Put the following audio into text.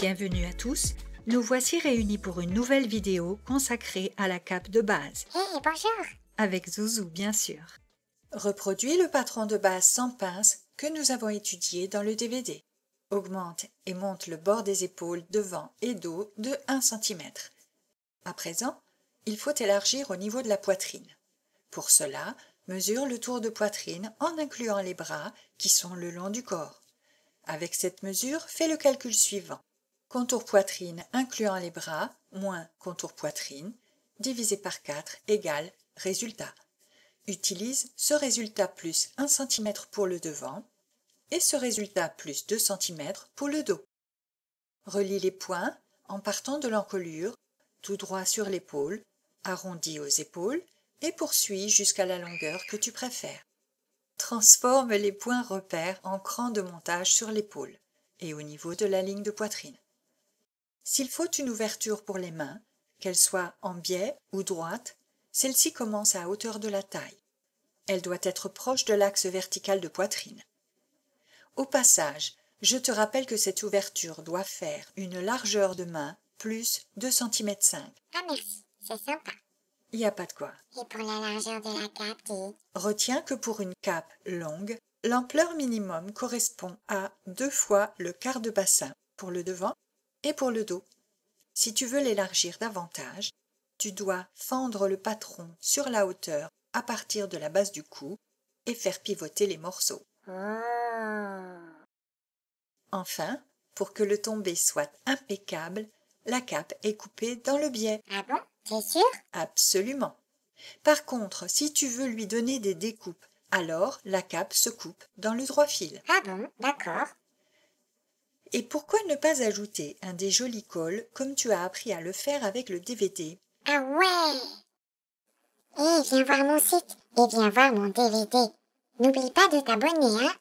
Bienvenue à tous, nous voici réunis pour une nouvelle vidéo consacrée à la cape de base. Hey, eh, bonjour Avec Zouzou, bien sûr. Reproduis le patron de base sans pince que nous avons étudié dans le DVD. Augmente et monte le bord des épaules devant et dos de 1 cm. À présent, il faut élargir au niveau de la poitrine. Pour cela, mesure le tour de poitrine en incluant les bras qui sont le long du corps. Avec cette mesure, fais le calcul suivant contour poitrine incluant les bras moins contour poitrine divisé par 4 égale résultat. Utilise ce résultat plus 1 cm pour le devant et ce résultat plus 2 cm pour le dos. Relie les points en partant de l'encolure, tout droit sur l'épaule, arrondi aux épaules et poursuis jusqu'à la longueur que tu préfères. Transforme les points repères en crans de montage sur l'épaule et au niveau de la ligne de poitrine. S'il faut une ouverture pour les mains, qu'elle soit en biais ou droite, celle-ci commence à hauteur de la taille. Elle doit être proche de l'axe vertical de poitrine. Au passage, je te rappelle que cette ouverture doit faire une largeur de main plus 2,5 cm. Ah merci, c'est sympa. Il n'y a pas de quoi. Et pour la largeur de la cape Retiens que pour une cape longue, l'ampleur minimum correspond à deux fois le quart de bassin pour le devant et pour le dos. Si tu veux l'élargir davantage, tu dois fendre le patron sur la hauteur à partir de la base du cou et faire pivoter les morceaux. Ah. Enfin, pour que le tombé soit impeccable, la cape est coupée dans le biais. Ah bon T'es sûr Absolument. Par contre, si tu veux lui donner des découpes, alors la cape se coupe dans le droit fil. Ah bon D'accord. Et pourquoi ne pas ajouter un des jolis cols comme tu as appris à le faire avec le DVD Ah ouais Eh, viens voir mon site et eh, viens voir mon DVD. N'oublie pas de t'abonner, hein